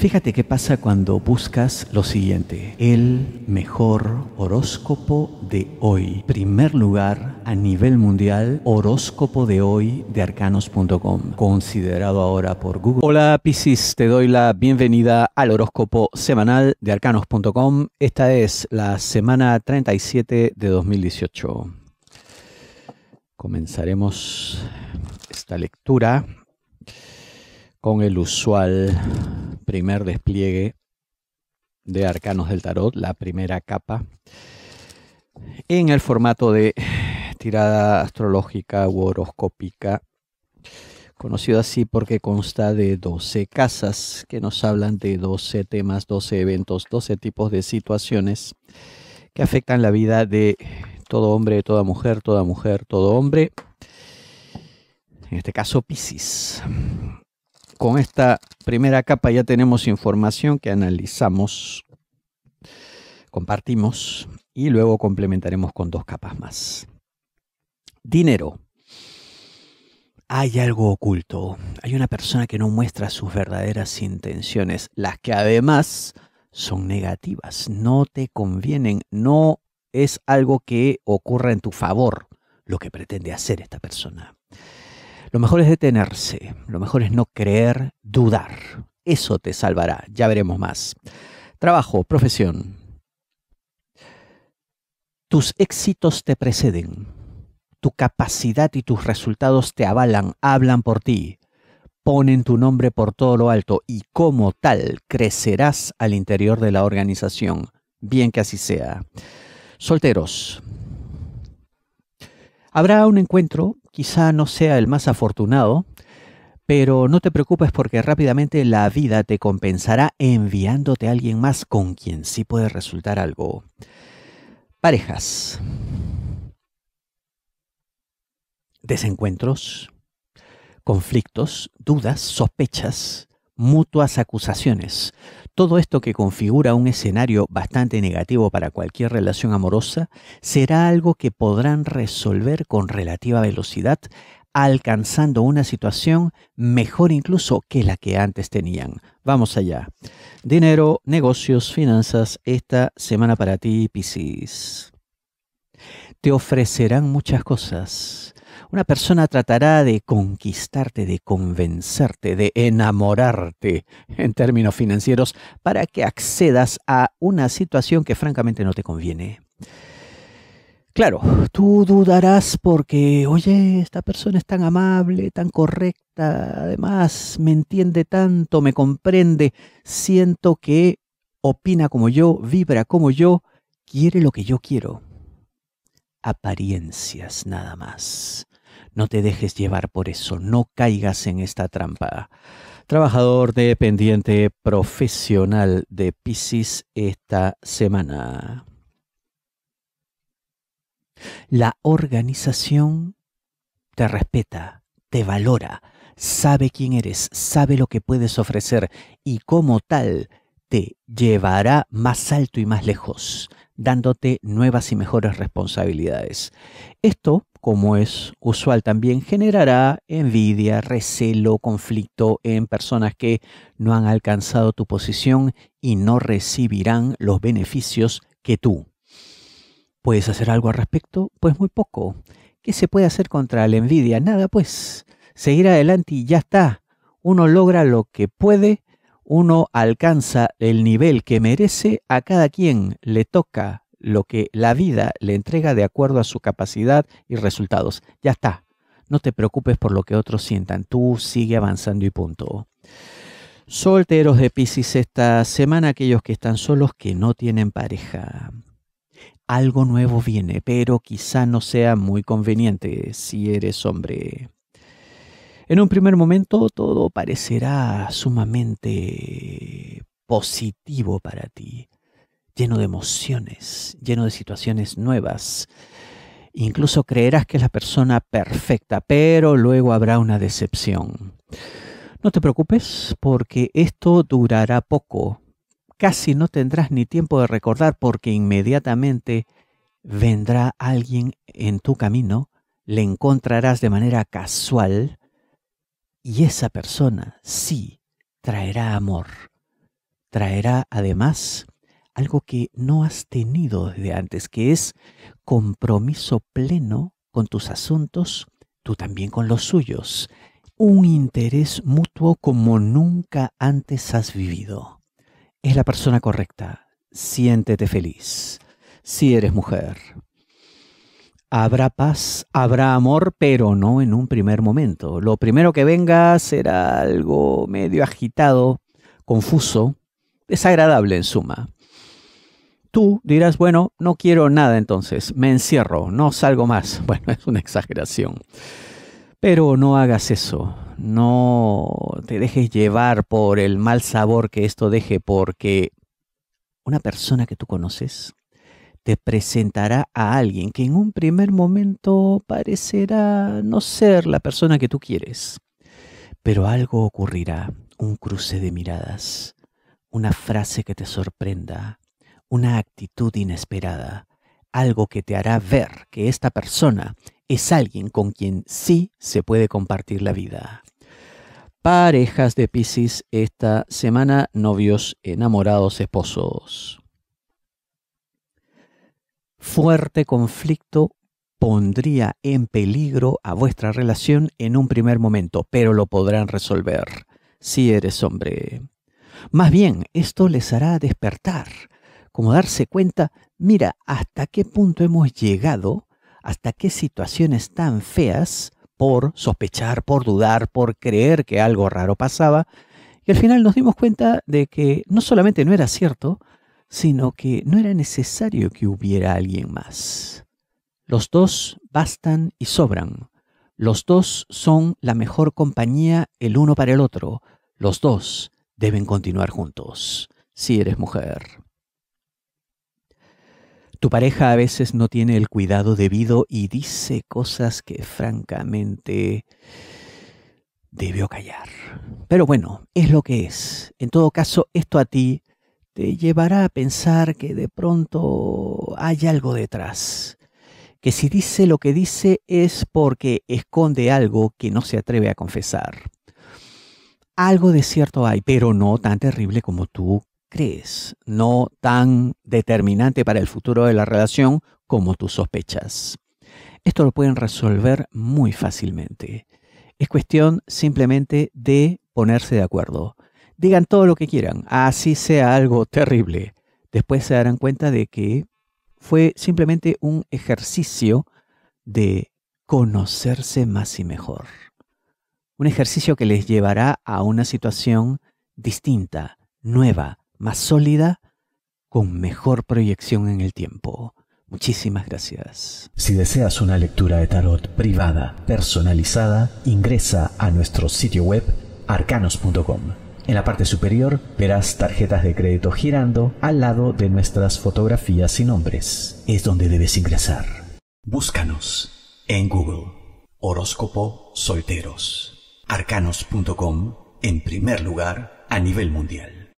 Fíjate qué pasa cuando buscas lo siguiente, el mejor horóscopo de hoy. Primer lugar a nivel mundial, horóscopo de hoy de arcanos.com, considerado ahora por Google. Hola Piscis, te doy la bienvenida al horóscopo semanal de arcanos.com. Esta es la semana 37 de 2018. Comenzaremos esta lectura con el usual primer despliegue de Arcanos del Tarot, la primera capa, en el formato de tirada astrológica u horoscópica, conocido así porque consta de 12 casas que nos hablan de 12 temas, 12 eventos, 12 tipos de situaciones que afectan la vida de todo hombre, toda mujer, toda mujer, todo hombre. En este caso, Pisces con esta primera capa ya tenemos información que analizamos, compartimos y luego complementaremos con dos capas más. Dinero. Hay algo oculto. Hay una persona que no muestra sus verdaderas intenciones, las que además son negativas, no te convienen, no es algo que ocurra en tu favor lo que pretende hacer esta persona. Lo mejor es detenerse, lo mejor es no creer, dudar. Eso te salvará, ya veremos más. Trabajo, profesión. Tus éxitos te preceden. Tu capacidad y tus resultados te avalan, hablan por ti. Ponen tu nombre por todo lo alto y como tal crecerás al interior de la organización. Bien que así sea. Solteros, Habrá un encuentro, quizá no sea el más afortunado, pero no te preocupes porque rápidamente la vida te compensará enviándote a alguien más con quien sí puede resultar algo. Parejas. Desencuentros, conflictos, dudas, sospechas, mutuas acusaciones. Todo esto que configura un escenario bastante negativo para cualquier relación amorosa será algo que podrán resolver con relativa velocidad, alcanzando una situación mejor incluso que la que antes tenían. Vamos allá. Dinero, negocios, finanzas, esta semana para ti, Piscis. Te ofrecerán muchas cosas una persona tratará de conquistarte, de convencerte, de enamorarte en términos financieros para que accedas a una situación que francamente no te conviene. Claro, tú dudarás porque, oye, esta persona es tan amable, tan correcta, además me entiende tanto, me comprende, siento que opina como yo, vibra como yo, quiere lo que yo quiero. Apariencias nada más. No te dejes llevar por eso, no caigas en esta trampa. Trabajador dependiente profesional de Pisces esta semana. La organización te respeta, te valora, sabe quién eres, sabe lo que puedes ofrecer y como tal te llevará más alto y más lejos, dándote nuevas y mejores responsabilidades. Esto como es usual, también generará envidia, recelo, conflicto en personas que no han alcanzado tu posición y no recibirán los beneficios que tú. ¿Puedes hacer algo al respecto? Pues muy poco. ¿Qué se puede hacer contra la envidia? Nada, pues. Seguir adelante y ya está. Uno logra lo que puede, uno alcanza el nivel que merece, a cada quien le toca lo que la vida le entrega de acuerdo a su capacidad y resultados. Ya está. No te preocupes por lo que otros sientan. Tú sigue avanzando y punto. Solteros de Pisces esta semana, aquellos que están solos, que no tienen pareja. Algo nuevo viene, pero quizá no sea muy conveniente si eres hombre. En un primer momento todo parecerá sumamente positivo para ti lleno de emociones, lleno de situaciones nuevas. Incluso creerás que es la persona perfecta, pero luego habrá una decepción. No te preocupes porque esto durará poco. Casi no tendrás ni tiempo de recordar porque inmediatamente vendrá alguien en tu camino, le encontrarás de manera casual y esa persona sí traerá amor. Traerá además algo que no has tenido desde antes, que es compromiso pleno con tus asuntos, tú también con los suyos, un interés mutuo como nunca antes has vivido. Es la persona correcta, siéntete feliz, si eres mujer. Habrá paz, habrá amor, pero no en un primer momento. Lo primero que venga será algo medio agitado, confuso, desagradable en suma tú dirás, bueno, no quiero nada entonces, me encierro, no salgo más. Bueno, es una exageración. Pero no hagas eso, no te dejes llevar por el mal sabor que esto deje, porque una persona que tú conoces te presentará a alguien que en un primer momento parecerá no ser la persona que tú quieres. Pero algo ocurrirá, un cruce de miradas, una frase que te sorprenda, una actitud inesperada, algo que te hará ver que esta persona es alguien con quien sí se puede compartir la vida. Parejas de Pisces esta semana, novios, enamorados, esposos. Fuerte conflicto pondría en peligro a vuestra relación en un primer momento, pero lo podrán resolver si eres hombre. Más bien, esto les hará despertar como darse cuenta, mira, hasta qué punto hemos llegado, hasta qué situaciones tan feas, por sospechar, por dudar, por creer que algo raro pasaba, y al final nos dimos cuenta de que no solamente no era cierto, sino que no era necesario que hubiera alguien más. Los dos bastan y sobran. Los dos son la mejor compañía el uno para el otro. Los dos deben continuar juntos, si eres mujer. Tu pareja a veces no tiene el cuidado debido y dice cosas que francamente debió callar. Pero bueno, es lo que es. En todo caso, esto a ti te llevará a pensar que de pronto hay algo detrás. Que si dice lo que dice es porque esconde algo que no se atreve a confesar. Algo de cierto hay, pero no tan terrible como tú crees no tan determinante para el futuro de la relación como tú sospechas. Esto lo pueden resolver muy fácilmente. Es cuestión simplemente de ponerse de acuerdo. Digan todo lo que quieran, así sea algo terrible. Después se darán cuenta de que fue simplemente un ejercicio de conocerse más y mejor. Un ejercicio que les llevará a una situación distinta, nueva, más sólida, con mejor proyección en el tiempo. Muchísimas gracias. Si deseas una lectura de tarot privada, personalizada, ingresa a nuestro sitio web arcanos.com. En la parte superior verás tarjetas de crédito girando al lado de nuestras fotografías y nombres. Es donde debes ingresar. Búscanos en Google. Horóscopo Solteros. Arcanos.com en primer lugar a nivel mundial.